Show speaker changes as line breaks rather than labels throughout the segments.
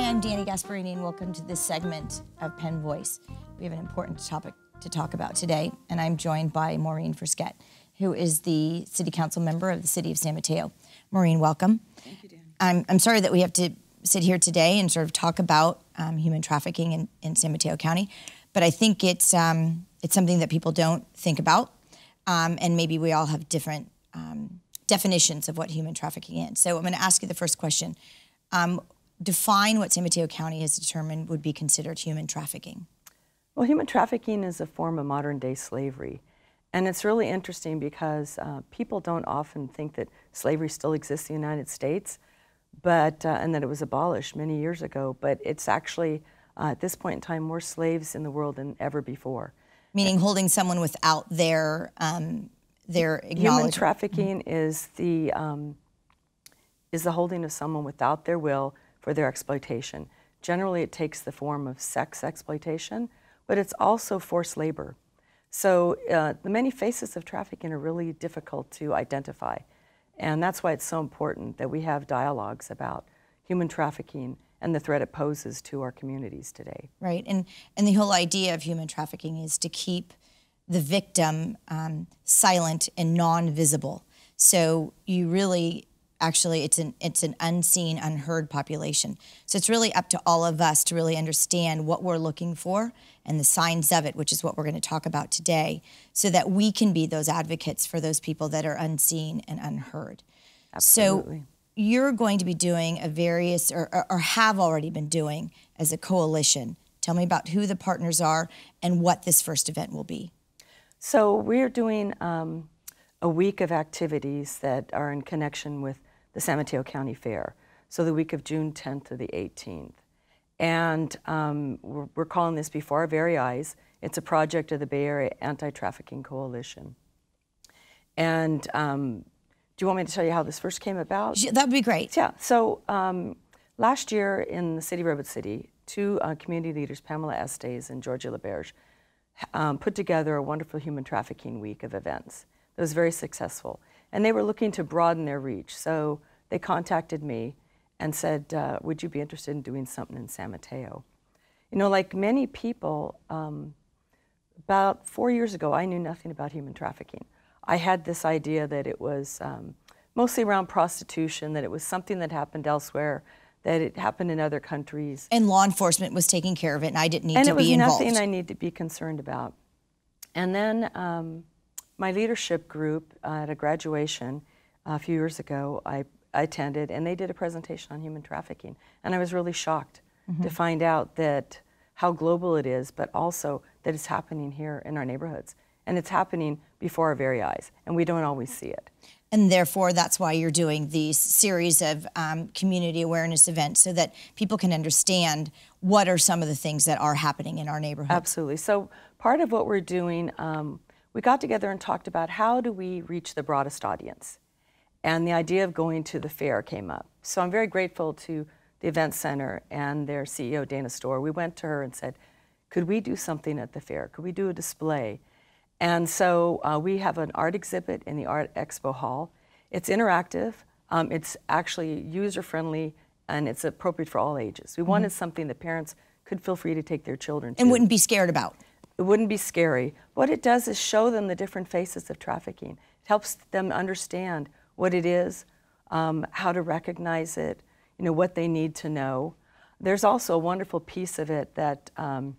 Hi, I'm Danny Gasparini, and welcome to this segment of Pen Voice. We have an important topic to talk about today, and I'm joined by Maureen Frisquet, who is the City Council member of the City of San Mateo. Maureen, welcome. Thank you, Danny. I'm, I'm sorry that we have to sit here today and sort of talk about um, human trafficking in, in San Mateo County, but I think it's, um, it's something that people don't think about, um, and maybe we all have different um, definitions of what human trafficking is. So I'm going to ask you the first question. Um, define what San Mateo County has determined would be considered human trafficking?
Well, human trafficking is a form of modern day slavery. And it's really interesting because uh, people don't often think that slavery still exists in the United States, but, uh, and that it was abolished many years ago. But it's actually, uh, at this point in time, more slaves in the world than ever before.
Meaning and, holding someone without their, um, their Human trafficking
mm -hmm. is, the, um, is the holding of someone without their will for their exploitation. Generally, it takes the form of sex exploitation, but it's also forced labor. So uh, the many faces of trafficking are really difficult to identify. And that's why it's so important that we have dialogues about human trafficking and the threat it poses to our communities today.
Right, and, and the whole idea of human trafficking is to keep the victim um, silent and non-visible. So you really actually it's an it's an unseen unheard population so it's really up to all of us to really understand what we're looking for and the signs of it which is what we're going to talk about today so that we can be those advocates for those people that are unseen and unheard Absolutely. so you're going to be doing a various or, or, or have already been doing as a coalition tell me about who the partners are and what this first event will be
so we're doing um, a week of activities that are in connection with the San Mateo County Fair. So the week of June 10th to the 18th. And um, we're, we're, calling this Before Our Very Eyes. It's a project of the Bay Area Anti Trafficking Coalition. And um, do you want me to tell you how this first came about? Yeah, that would be great. Yeah. So um, last year in the city of Redwood City, two uh, community leaders, Pamela Estes and Georgia LaBerge, um, put together a wonderful human trafficking week of events that was very successful. And they were looking to broaden their reach. So they contacted me and said, uh, Would you be interested in doing something in San Mateo? You know, like many people, um, about four years ago, I knew nothing about human trafficking. I had this idea that it was um, mostly around prostitution, that it was something that happened elsewhere, that it happened in other countries.
And law enforcement was taking care of it, and I didn't need and to be involved. And it was nothing
I need to be concerned about. And then um, my leadership group uh, at a graduation uh, a few years ago, I, I attended, and they did a presentation on human trafficking. And I was really shocked mm-hmm. to find out that how global it is, but also that it's happening here in our neighborhoods. And it's happening before our very eyes, and we don't always see it.
And therefore, that's why you're doing these series of um, community awareness events so that people can understand what are some of the things that are happening in our neighborhood. Absolutely.
So, part of what we're doing um, we got together and talked about how do we reach the broadest audience. And the idea of going to the fair came up. So I'm very grateful to the Event Center and their CEO, Dana Store. We went to her and said, could we do something at the fair? Could we do a display? And so uh, we have an art exhibit in the Art Expo Hall. It's interactive. Um, it's actually user-friendly, and it's appropriate for all ages. We mm -hmm. wanted something that parents could feel free to take their children to. And wouldn't be scared about. It wouldn't be scary. What it does is show them the different faces of trafficking. It helps them understand what it is, um, how to recognize it, you know, what they need to know. There's also a wonderful piece of it that um,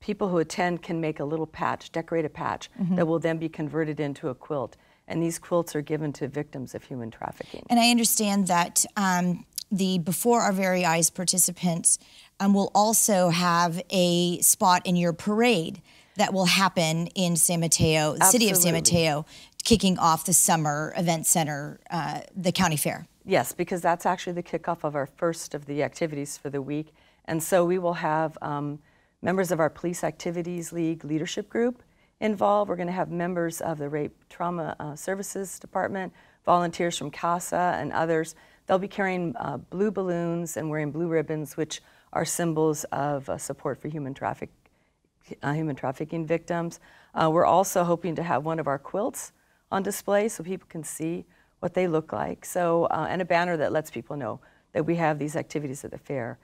people who attend can make a little patch, decorate a patch, mm -hmm. that will then be converted into a quilt. And these quilts are given to victims of human trafficking.
And I understand that um, the Before Our Very Eyes participants um, will also have a spot in your parade that will happen in San Mateo, Absolutely. city of San Mateo, kicking off the summer event center, uh, the county fair.
Yes, because that's actually the kickoff of our first of the activities for the week. And so we will have um, members of our Police Activities League leadership group involved. We're going to have members of the Rape Trauma uh, Services Department, volunteers from CASA and others. They'll be carrying uh, blue balloons and wearing blue ribbons, which are symbols of uh, support for human, traffic, uh, human trafficking victims. Uh, we're also hoping to have one of our quilts on display so people can see what they look like. So, uh, and a banner that lets people know that we have these activities at the fair.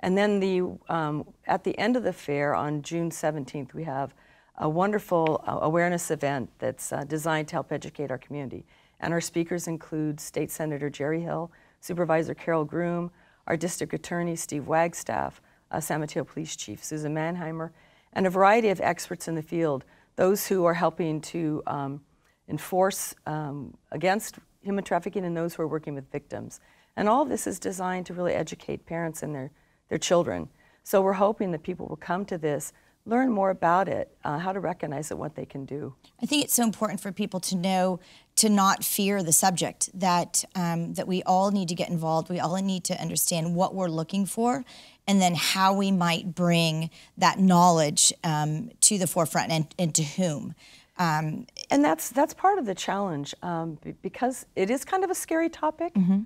And then the, um, at the end of the fair on June 17th, we have a wonderful uh, awareness event that's designed to help educate our community. And our speakers include State Senator Jerry Hill, Supervisor Carol Groom, our district attorney, Steve Wagstaff, uh, San Mateo Police Chief Susan Mannheimer, and a variety of experts in the field, those who are helping to um, enforce um, against human trafficking and those who are working with victims. And all this is designed to really educate parents and their, their children. So we're hoping that people will come to this, learn more about it, uh, how to recognize it, what they can do.
I think it's so important for people to know to not fear the subject that um, that we all need to get involved we all need to understand what we're looking for and then how we might bring that knowledge um, to the
forefront and, and to whom um, and that's that's part of the challenge um, because it is kind of a scary topic mm -hmm.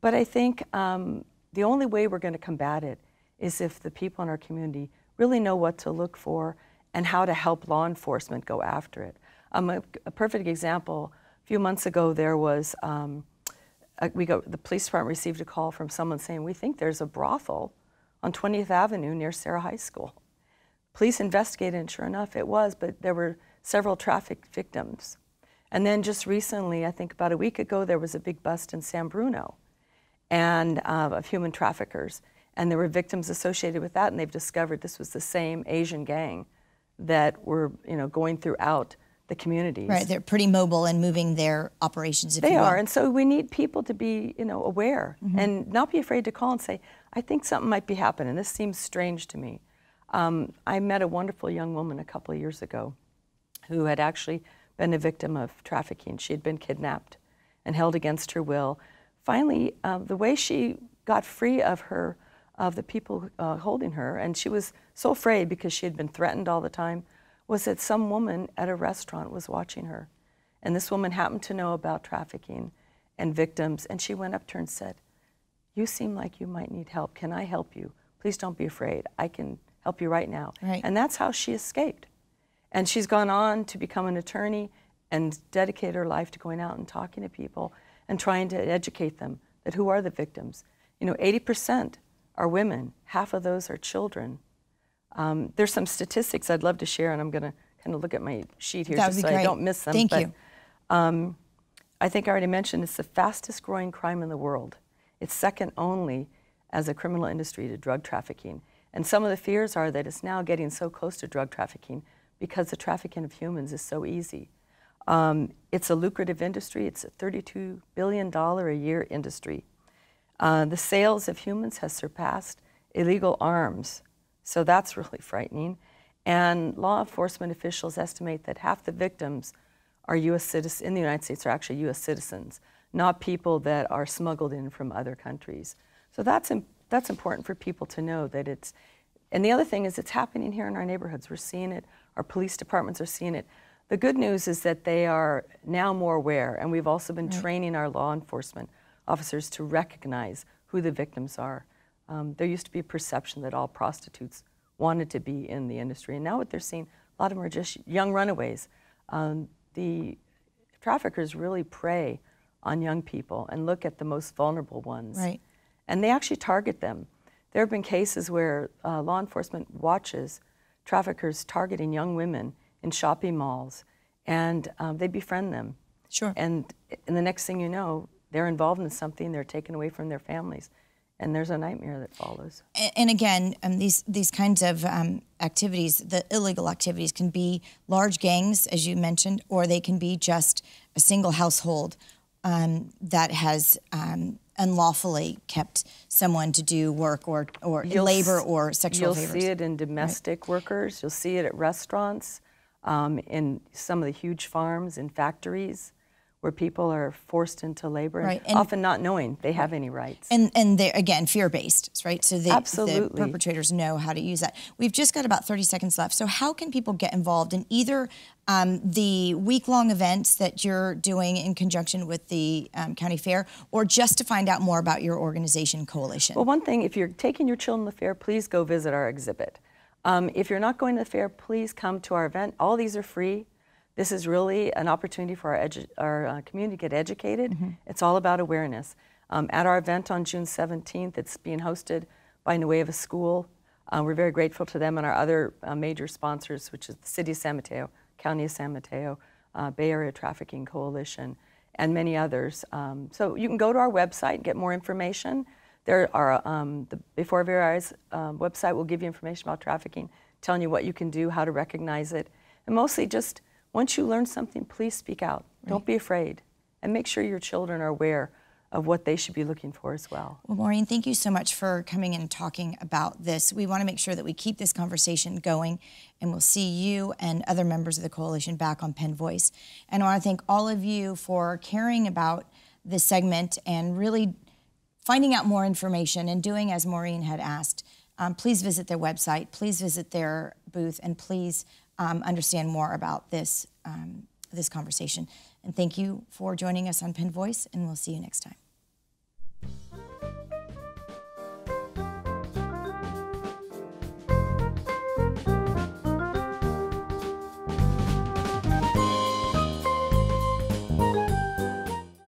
but i think um, the only way we're going to combat it is if the people in our community really know what to look for and how to help law enforcement go after it um, a, a perfect example few months ago, there was um, a, we go. the police department received a call from someone saying we think there's a brothel on 20th Avenue near Sarah High School. Police investigated, and sure enough, it was. But there were several traffic victims. And then just recently, I think about a week ago, there was a big bust in San Bruno, and uh, of human traffickers, and there were victims associated with that. And they've discovered this was the same Asian gang that were, you know, going throughout the communities. Right, they're
pretty mobile and moving their operations.
they are, and so we need people to be, you know, aware mm -hmm. and not be afraid to call and say, "I think something might be happening. This seems strange to me." Um, I met a wonderful young woman a couple of years ago, who had actually been a victim of trafficking. She had been kidnapped and held against her will. Finally, uh, the way she got free of her, of the people uh, holding her, and she was so afraid because she had been threatened all the time was that some woman at a restaurant was watching her. And this woman happened to know about trafficking and victims. And she went up to her and said, You seem like you might need help. Can I help you? Please don't be afraid. I can help you right now. Right. And that's how she escaped. And she's gone on to become an attorney and dedicate her life to going out and talking to people and trying to educate them that who are the victims. You know, 80% are women, half of those are children. Um, there's some statistics I'd love to share, and I'm going to kind of look at my sheet here so great. I don't miss them. Thank but, you. Um, I think I already mentioned it's the fastest growing crime in the world. It's second only as a criminal industry to drug trafficking. And some of the fears are that it's now getting so close to drug trafficking because the trafficking of humans is so easy. Um, it's a lucrative industry. It's a $32 billion a year industry. Uh, the sales of humans has surpassed illegal arms. So that's really frightening. And law enforcement officials estimate that half the victims are U.S. citizens in the United States are actually U.S. citizens, not people that are smuggled in from other countries. So that's that's important for people to know that it's. And the other thing is, it's happening here in our neighborhoods. We're seeing it. Our police departments are seeing it. The good news is that they are now more aware, and we've also been right. training our law enforcement officers to recognize who the victims are um, there used to be a perception that all prostitutes wanted to be in the industry. And now what they're seeing, a lot of them are just young runaways. Um, the traffickers really prey on young people and look at the most vulnerable ones. Right. And they actually target them. There have been cases where uh, law enforcement watches traffickers targeting young women in shopping malls, and um, they befriend them. Sure. And, and the next thing you know, they're involved in something, they're taken away from their families and there's a nightmare that follows.
And, and again, um, these these kinds of um, activities, the illegal activities, can be large gangs, as you mentioned, or they can be just a single household um, that has um, unlawfully kept someone to do work or or you'll labor or sexual. You'll favors. see
it in domestic right. workers. You'll see it at restaurants, um, in some of the huge farms and factories where people are forced into labor, right. and often not knowing they have any rights.
And and they again fear based, right? So they, the perpetrators know how to use that. We've just got about thirty seconds left. So how can people get involved in either um, the week long events that you're doing in conjunction with the um, county fair, or just to find out more about your organization coalition? Well,
one thing, if you're taking your children to the fair, please go visit our exhibit. Um, if you're not going to the fair, please come to our event. All these are free. This is really an opportunity for our, our uh, community to get educated. Mm -hmm. It's all about awareness. Um, at our event on June 17th, it's being hosted by Nueva School. Uh, we're very grateful to them and our other uh, major sponsors, which is the City of San Mateo, County of San Mateo, uh, Bay Area Trafficking Coalition, and many others. Um, so you can go to our website and get more information. There are um, the Before Vera Eyes um, website will give you information about trafficking, telling you what you can do, how to recognize it, and mostly just once you learn something, please speak out. Right. Don't be afraid. And make sure your children are aware of what they should be looking for as well.
Well, Maureen, thank you so much for coming and talking about this. We want to make sure that we keep this conversation going, and we'll see you and other members of the coalition back on Penn Voice. And I want to thank all of you for caring about this segment and really finding out more information and doing as Maureen had asked. Um, please visit their website, please visit their booth, and please um, understand more about this, um, this conversation. And thank you for joining us on Pin Voice, and we'll see you next time.